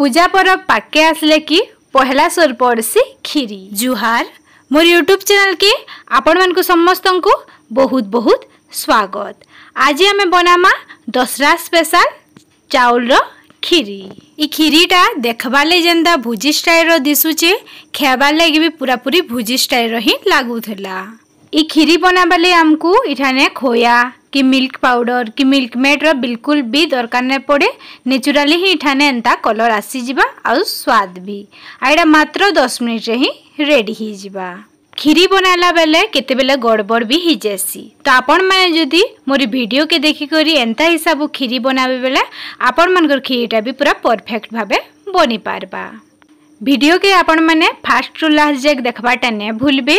पूजा पर्व पाके आसले कि पहला स्वरूप ओडसी खीरी जुहार मोर यूट्यूब चैनल के आपण मान समस्त को बहुत बहुत स्वागत आज आम बनामा दसरा स्पेशल चाउल खीरी ଇ କ୍ଷୀରିଟା ଦେଖ୍ବାର୍ ଲାଗି ଯେନ୍ତା ଭୁଜି ଷ୍ଟାଇଲ୍ର ଦିଶୁଛେ ଖାଏବାର୍ ଲାଗି ବି ପୁରାପୁରି ଭୁଜି ଷ୍ଟାଇଲ୍ର ହିଁ ଲାଗୁଥିଲା ଇ କ୍ଷୀରି ବନାବାର୍ ଲାଗି ଆମ୍କୁ ଇଠାନେ कि मिल्क पाउडर कि मिल्क मेड बिल्कुल भी दरकार नहीं पड़े नेचुराली ही इठाने एंता कलर आसीजा आउ स्वाद भी आईटा मात्र दस मिनिटे ही रेडी ही जीवा खीरी बनाला बेले के गड़बड़ भी ही जैसी तो आपण मैंने जदि मोरी भिड के देखिकी एंता हिसाब खीरी बनाबे बेले आपण मान खीरीटा भी पूरा परफेक्ट भाव बनी पार्बा भिडियो के आपण मैंने फास्ट टू लास्ट जेक देखवाटा नहीं भूलबे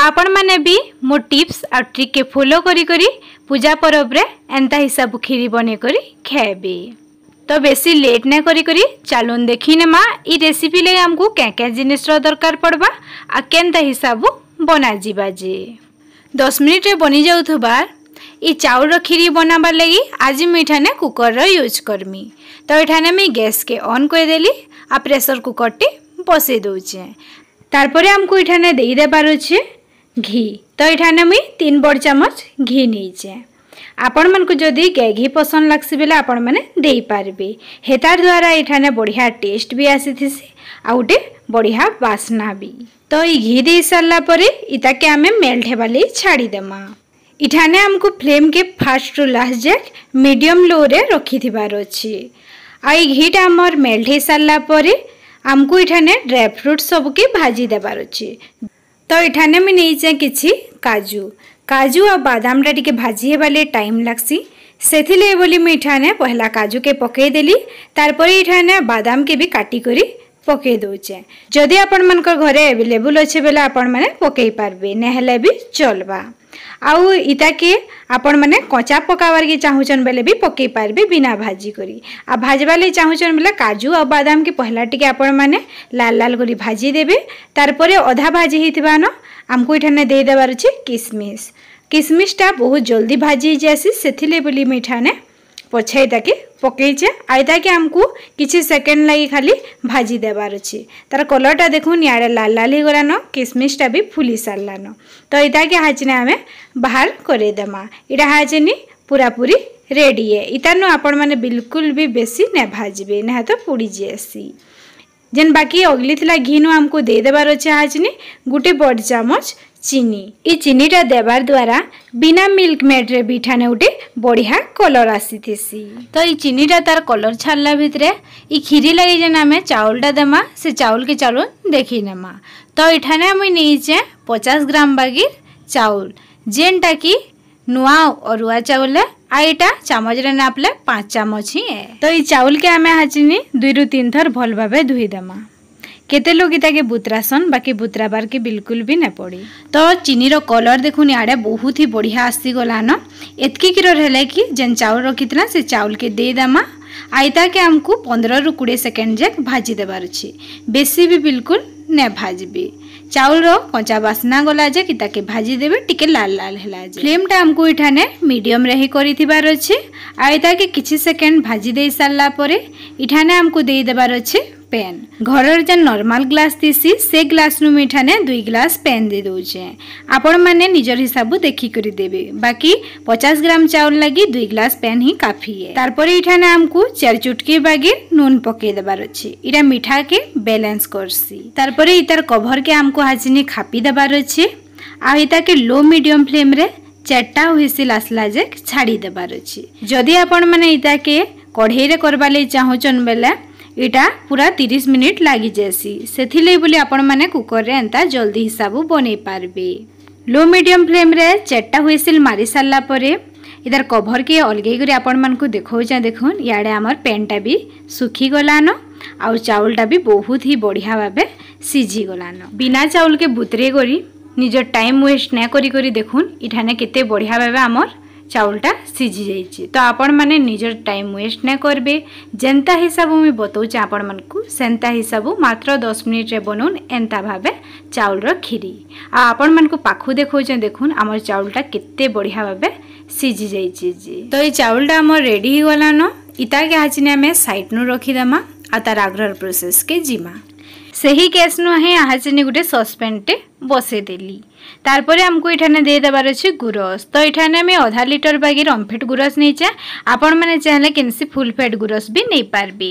आपण मैंने भी मो टीप्स आ ट्रिक के फॉलो करी करी ପୂଜା ପରବରେ ଏନ୍ତା ହିସାବ କ୍ଷୀରି ବନେଇ କରି ଖାଇବେ ତ ବେଶୀ ଲେଟ୍ ନା କରି କରି ଚାଲୁନ୍ ଦେଖିନେମା ଇ ରେସିପି ଲାଗି ଆମକୁ କେଁ କେଁ ଜିନିଷର ଦରକାର ପଡ଼ବା ଆଉ କେନ୍ତା ହିସାବ ବନାଯିବା ଯେ ଦଶ ମିନିଟ୍ରେ ବନି ଯାଉଥିବାର ଇ ଚାଉଳର କ୍ଷୀରି ବନାବାର ଲାଗି ଆଜି ମୁଁ ଏଠାନେ କୁକରର ୟୁଜ୍ କରମି ତ ଏଠାନେ ମୁଇଁ ଗ୍ୟାସ୍କେ ଅନ୍ କରିଦେଲି ଆଉ ପ୍ରେସର କୁକରଟି ବସେଇ ଦେଉଛେ ତାରପରେ ଆମକୁ ଏଠାନେ ଦେଇଦେବାର ଅଛେ ঘি তো এখানে আমি তিন বড় চামচ ঘি নিয়েছে ଆପଣମାନଙ୍କୁ ଯଦି ଘି ପସନ୍ଦ ଲାଗ୍ସି ବେଲେ ଆପଣମାନେ ଦେଇପାରିବେ ହେତାର ଦ୍ୱାରା ଏଠାନେ ବଢ଼ିଆ ଟେଷ୍ଟ ବି ଆସିଥିସି ଆଉ ଗୋଟେ ବଢ଼ିଆ ବାସ୍ନା ବି ତ ଏଇ ଘି ଦେଇ ସାରିଲା ପରେ ଇତାକେ ଆମେ ମେଲ୍ଟ ହେବା ଲାଗି ଛାଡ଼ିଦେମା ଇଠାନେ ଆମକୁ ଫ୍ଲେମ୍କେ ଫାଷ୍ଟରୁ ଲାଷ୍ଟ ଯାଏଁ ମିଡ଼ିୟମ୍ ଲୋରେ ରଖିଥିବାର ଅଛି ଆଉ ଏଇ ଘିଟା ଆମର ମେଲ୍ଟ ହେଇ ସାରିଲା ପରେ ଆମକୁ ଏଠାନେ ଡ୍ରାଏ ଫ୍ରୁଟ୍ ସବୁକେ ଭାଜି ଦେବାର ଅଛି तो यठाने मुझ नहीं कि काजू काजू आ बादाम टे भाजी हेबा लगे टाइम लग्सी से बोली मुझे पहला काजू के पकईदेली तार पर ये बादाम के भी काटिकी পকাই দেউছে যদি আপনার ঘরে এভেলেবল অছে বেলে আপনার পকাই পারবে নহলে বি চলবা আউ ইটাকে আপন মানে কচা পকাবার কি চাহুছন বেলে বি পকাই পারবে বিনা ভাজি করি আর ভাজবার লাগে চাহুছন বেলে কাজু আর বাদাম কি পহলা টিকে আপন মানে লাল লাল করে ভাজি দেবে তারপরে অধা ভাজি হইতবা ন আমকু এখানে দিয়ে দেবার আছে কিশমিশ কিশমিশটা বহুত জলদি ভাজি হয়ে যাসি সেথিলে বলি মিঠানে পছাই তাকে পকাইছে আইটাকে আমি কিছু সেকেন্ড লাগি খালি ভাজি দেবার অছি তার কলরটা দেখুন ইয়াড়ে লাল লাল হয়ে কিসমিসটা বি ফুলি সারলান তো এটাকে হাজিনে আমি বাহার করে দেমা এটা হাজিনি পুরাপুরি রেডি এ ইতানু আপন মানে বিলকুল বি বেশি নে ভাজবে না তো পুড়ি যাইসি যেন বাকি অগলি লা ঘি নু আমি দেইদেবার অছে হাজিনি গোটে বড় চামচ চিনি ই চিনিটা দেবার দ্বারা বিনা মিল্ক মেডরে বিঠানে উঠে বড়িয়া কলর আসিথিসি তো এই চিনিটা তার কলর ছাড়লা ভিতরে ই ক্ষীরি লাগি যেন আমি চাউলটা দেমা সে চাউলকে চাউল দেখি নেমা তো এখানে আমি নিয়েছে পচাশ গ্রাম বাগির চাউল যেনটা কি ନୂଆ ଅରୁଆ ଚାଉଲ ଆଇଟା ଚାମଚରେ ନାପଲେ ପାଞ୍ଚ ଚାମଚ ହିଁ ତ ଏଇ ଚାଉଲକେ ଆମେ ହାଚିନି ଦୁଇରୁ ତିନି ଥର ଭଲ ଭାବେ ଧୋଇଦେମା কেতে লোক ইতাকে বুতরাসন বাকি বুতরাবার কে বিলকুল বি না পড়ি তো চিনির কলর দেখুন ইয়াড়ে বহুত হি বড়িয়া আসিগলান এতকি কিরর হেলে কি যেন চাউল রকিলা সে চাউলকে দেইদামা আইতাকে আমকু পনেরু কোড়ি সেকেন্ড যাক ভাজি দেবার অছি বেশি বি বিলকুল নে ভাজবি চাউলর কঞ্চা বাসনা গলা যে কি তাকে ভাজি দেবে টিকে লাল লাল হেলা যে ফ্লেমটা আমকু এখানে মিডিয়াম রে হি করিবার অছি আইতাকে কিছু সেকেন্ড ভাজি দেই সারলা পরে ইঠানে আমকু দেই দেবার অছি পেন ঘরর যে নর্মাল গ্লাস থিসি সে গ্লাস নু মিঠানে দুই গ্লাস পেন দিয়ে দেউছে আপন মানে নিজের হিসাব দেখি করে দেবে বাকি পচাশ গ্রাম চাউল লাগি দুই গ্লাস পেন হি কাফি তারপরে এখানে আমকু চার চুটকি বাগি নুন পকাই দেবার অছে এটা মিঠাকে ব্যালেন্স করছি তারপরে ইতার কভরকে আমকু হাজিনি খাপি দেবার অছে আর ইতাকে লো মিডিয়াম ফ্লেমরে চারটা হুইসিল আসলা যে ছাড়ি দেবার অছে যদি আপন মানে ইতাকে কড়াইরে করবার লাগে চাহুছন বেলা ଇଟା ପୁରା ତିରିଶ ମିନିଟ୍ ଲାଗିଯାଏସି ସେଥିର୍ଲାଗି ବୋଲି ଆପଣମାନେ କୁକର୍ରେ ଏନ୍ତା ଜଲ୍ଦି ହିସାବ ବନେଇ ପାରବେ ଲୋ ମିଡ଼ିୟମ୍ ଫ୍ଲେମ୍ରେ ଚାରିଟା ହୁଇସିଲ୍ ମାରି ସାରିଲା ପରେ ଇତାର କଭର୍କେ ଅଲଗେଇ କରି ଆପଣମାନଙ୍କୁ ଦେଖଉଛେଁ ଦେଖୁନ୍ ଇଆଡ଼େ ଆମର ପେନ୍ଟା ବି ଶୁଖିଗଲାନ ଆଉ ଚାଉଳଟା ବି ବହୁତ ହି ବଢ଼ିଆ ଭାବେ ସିଝିଗଲାନ ବିନା ଚାଉଲକେ ବୁତରେଇ କରି ନିଜର ଟାଇମ୍ ୱେଷ୍ଟ ନାଇଁ କରି କରି ଦେଖୁନ୍ ଇଠାନେ କେତେ ବଢ଼ିଆ ଭାବେ ଆମର ଚାଉଳଟା ସିଝିଯାଇଛି ତ ଆପଣମାନେ ନିଜର ଟାଇମ୍ ୱେଷ୍ଟ ନା କରିବେ ଯେନ୍ତା ହିସାବ ମୁଇଁ ବତାଉଛେ ଆପଣମାନଙ୍କୁ ସେନ୍ତା ହିସାବ ମାତ୍ର ଦଶ ମିନିଟ୍ରେ ବନଉନ୍ ଏନ୍ତା ଭାବେ ଚାଉଳର କ୍ଷୀରି ଆଉ ଆପଣମାନଙ୍କୁ ପାଖୁ ଦେଖଉଛେ ଦେଖୁନ୍ ଆମର ଚାଉଳଟା କେତେ ବଢ଼ିଆ ଭାବେ ସିଝି ଯାଇଛି ତ ଏଇ ଚାଉଳଟା ଆମର ରେଡ଼ି ହେଇଗଲାନ ଇତାକେ ଆଜିନେ ଆମେ ସାଇଡ଼୍ନୁ ରଖିଦେମା ଆଉ ତାର ଆଗ୍ରହର ପ୍ରୋସେସ୍କେ ଯିମା ସେହି ଗ୍ୟାସ୍ନୁ ହିଁ ଆହାଚିନି ଗୋଟେ ସସ୍ପେନ୍ଟେ ବସେଇଦେଲି তারপরে আমি এখানে দিয়ে দেবার অছে গুরস তো এখানে আমি অধা লিটর বাগি রমফেট গুরস নেইছে আপন মানে চাইলে কেনসি ফুল ফ্যাট গুরস বি নেইপারবে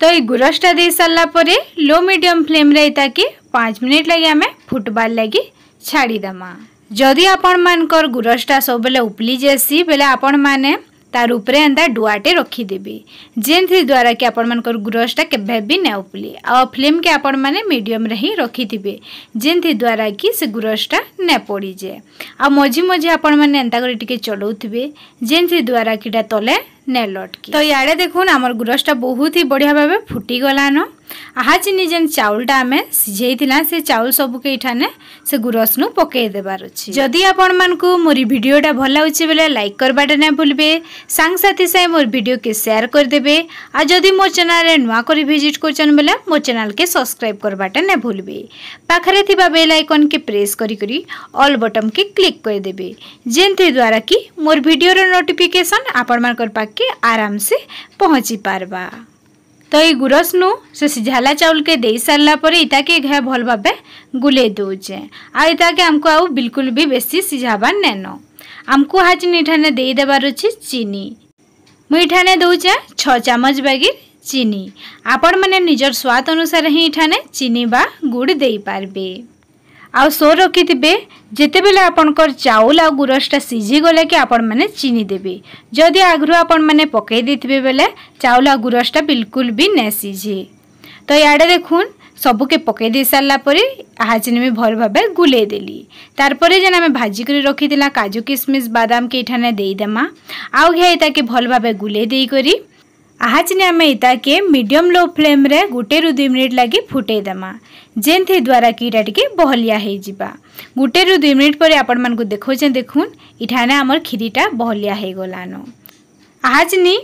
তো এই গুরসটা দিয়ে সারা পরে লো মিডিয়াম ফ্লেমরে এটাকে পাঁচ মিনিট লাগে আমি ফুটবার লাগি ছাড়িদেমা যদি আপন মানকর গুরসটা সবুলে উপলি যাইসি বেলে আপন মানে তার উপরে ଏନ୍ତା ଡୁଆଟେ ରଖିଦେବି ଯେନ୍ଥିର୍ ଦ୍ୱାରା କି ଆପଣମାନଙ୍କର ଗ୍ରୋସ୍ଟା କେବେ ବି ନାଇଁ ଉପୁଲି ଆଉ ଫ୍ଲେମ୍କେ ଆପଣମାନେ ମିଡ଼ିୟମ୍ରେ ହିଁ ରଖିଥିବେ ଯେନ୍ଥିର୍ ଦ୍ୱାରା କି ସେ ଗ୍ରୋସ୍ଟା ନାଇଁ ପଡ଼ିଯାଏ ଆଉ ମଝି ମଝି ଆପଣମାନେ ଏନ୍ତା କରି ଟିକେ ଚଲାଉଥିବେ ଯେନ୍ଥିର୍ ଦ୍ୱାରା କିଟା ତଲେ ନାଇଁ ଲଟ୍କି ତ ଇଆଡ଼େ ଦେଖୁନ୍ ଆମର ଗ୍ରୋସ୍ଟା ବହୁତ ହି ବଢ଼ିଆ ଭାବେ ଫୁଟିଗଲାନ ଆହାଚିନି ଯେନ୍ ଚାଉଳଟା ଆମେ ସିଝେଇଥିଲା ସେ ଚାଉଳ ସବୁକେ ଏଇଠାନେ ସେ ଗୁରସ୍ନୁ ପକେଇ ଦେବାର ଅଛି ଯଦି ଆପଣମାନଙ୍କୁ ମୋର ଭିଡ଼ିଓଟା ଭଲ ଲାଗୁଛି ବୋଲେ ଲାଇକ୍ କରିବାଟା ନା ଭୁଲିବେ ସାଙ୍ଗସାଥି ସାଙ୍ଗେ ମୋର ଭିଡ଼ିଓକେ ସେୟାର କରିଦେବେ ଆଉ ଯଦି ମୋ ଚ୍ୟାନେଲ୍ରେ ନୂଆ କରି ଭିଜିଟ୍ କରୁଛନ୍ତି ବୋଲେ ମୋ ଚ୍ୟାନେଲ୍କେ ସବସ୍କ୍ରାଇବ୍ କରିବାଟା ନା ଭୁଲିବେ ପାଖରେ ଥିବା ବେଲ୍ ଆଇକନ୍କେ ପ୍ରେସ୍ କରିକରି ଅଲ୍ ବଟମ୍କେ କ୍ଲିକ୍ କରିଦେବେ ଯେନ୍ଥି ଦ୍ୱାରା କି ମୋର ଭିଡ଼ିଓର ନୋଟିଫିକେସନ୍ ଆପଣମାନଙ୍କର ପାଖକେ ଆରାମସେ ପହଞ୍ଚି ପାର୍ବା तो ये गुरस नु से सिझाला चाउल के दे सारा पर इटा के घे भल भाबे गुले दोचे आ इटा के हमको आउ बिल्कुल भी बेसी सिझाबा नेनो हमको आज इठाने दे देबार अछि चीनी मु इठाने दोचे 6 चमच बागी চিনি আপন মানে নিজের স্বাদ অনুসারে হি এখানে চিনি বা গুড় দিয়ে পারবে ଆଉ ସୋ ରଖିଥିବେ ଯେତେବେଳେ ଆପଣଙ୍କର ଚାଉଳ ଆଉ ଗୁରସଟା ସିଝିଗଲେ କି ଆପଣମାନେ ଚିନି ଦେବେ ଯଦି ଆଗରୁ ଆପଣମାନେ ପକାଇ ଦେଇଥିବେ ବେଲେ ଚାଉଳ ଆଉ ଗୁରସଟା ବିଲକୁଲ ବି ନାଇଁ ସିଝେ ତ ଇଆଡ଼େ ଦେଖୁନ୍ ସବୁକେ ପକାଇ ଦେଇ ସାରିଲା ପରେ ଏହାଚିନ୍ ମୁଇଁ ଭଲ ଭାବେ ଗୁଲେଇ ଦେଲି ତାରପରେ ଯେନ୍ ଆମେ ଭାଜିକରି ରଖିଥିଲା କାଜୁ କିସମିସ୍ ବାଦାମକେ ଏଠାନେ ଦେଇଦେମା ଆଉ ଘେ ଏଇଟାକେ ଭଲ ଭାବେ ଗୁଲେଇ ଦେଇକରି ଆହାଚିନି ଆମେ ଇତାକେ ମିଡ଼ିୟମ୍ ଲୋ ଫ୍ଲେମ୍ରେ ଗୋଟେରୁ ଦୁଇ ମିନିଟ୍ ଲାଗି ଫୁଟେଇ ଦେମା ଯେନ୍ଥି ଦ୍ୱାରା କି ଇଟା ଟିକେ ବହଲିଆ ହେଇଯିବା ଗୋଟେରୁ ଦୁଇ ମିନିଟ୍ ପରେ ଆପଣମାନଙ୍କୁ ଦେଖଉଛେଁ ଦେଖୁନ୍ ଇଠାନେ ଆମର କ୍ଷୀରିଟା ବହଲିଆ ହେଇଗଲାନ ଆହାଚିନି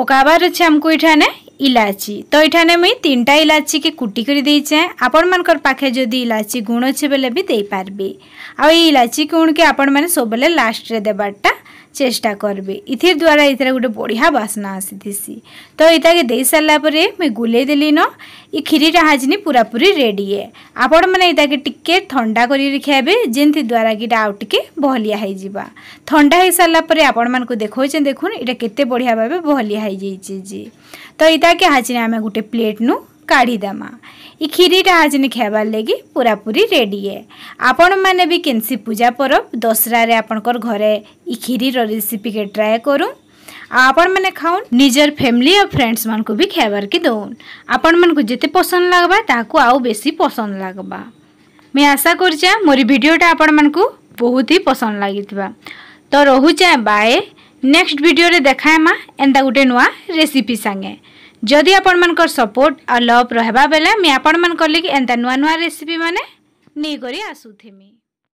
ପକାବାର ଅଛେ ଆମକୁ ଇଠାନେ ইলাচি তো এখানে মুই তিনটা ইলাচিকে কুটি করে দিয়েছে আপনার পাখে যদি ইলাচি গুণ অছে বেলে বি দিয়ে পারবে আই ইলাচি গুণকে আপনার সবুলে লাস্টরে দেবারটা চেষ্টা করবে ইথির দ্বারা এথির গোটে বড়িয়া বাসনা আসিথিসি তো এটাকে দিয়ে সারা পরে মুই গুলাই ন এই ক্ষীরিটা হাজনি পুরাপুরি রেডি আপন মানে এটাকে টিকে থা করি খাইবে যেমতি দ্বারা কি এটা আউ টিকে বহলিয়া হয়ে যা থা হয়ে সারা পরে আপন মানুষ দেখছেন দেখুন এটা কেতে বড়িয়া ভাবে বহলিয়া হয়ে যাই যে তো এটাকে হাজনি আমি গোটে প্লেট নু কাড়ি দেমা ଇ କ୍ଷୀରିଟା ଆଜି ଖାଇବାର୍ ଲାଗି ପୁରାପୁରି ରେଡ଼ି ଏ ଆପଣମାନେ ବି କେନ୍ସି ପୂଜା ପରବ ଦଶରାରେ ଆପଣଙ୍କର ଘରେ ଇ କ୍ଷୀରିର ରେସିପିକେ ଟ୍ରାଏ କରୁନ୍ ଆଉ ଆପଣମାନେ ଖାଉନ୍ ନିଜର ଫ୍ୟାମିଲି ଆଉ ଫ୍ରେଣ୍ଡସ୍ମାନଙ୍କୁ ବି ଖାଇବାର୍କେ ଦଉନ୍ ଆପଣମାନଙ୍କୁ ଯେତେ ପସନ୍ଦ ଲାଗ୍ବା ତାହାକୁ ଆଉ ବେଶୀ ପସନ୍ଦ ଲାଗ୍ବା ମୁଇଁ ଆଶା କରୁଛେ ମୋରି ଭିଡ଼ିଓଟା ଆପଣମାନଙ୍କୁ ବହୁତ ହି ପସନ୍ଦ ଲାଗିଥିବା ତ ରହୁଛେ ବାଏ ନେକ୍ସଟ ଭିଡ଼ିଓରେ ଦେଖାଏମା ଏନ୍ତା ଗୋଟେ ନୂଆ ରେସିପି ସାଙ୍ଗେ ଯଦି ଆପଣମାନଙ୍କର ସପୋର୍ଟ ଆଉ ଲଭ୍ ରହିବା ବେଲେ ମୁଇଁ ଆପଣମାନଙ୍କର ଲାଗି ଏନ୍ତା ନୂଆ ନୂଆ ରେସିପି ମାନେ ନେଇକରି ଆସୁଥିମି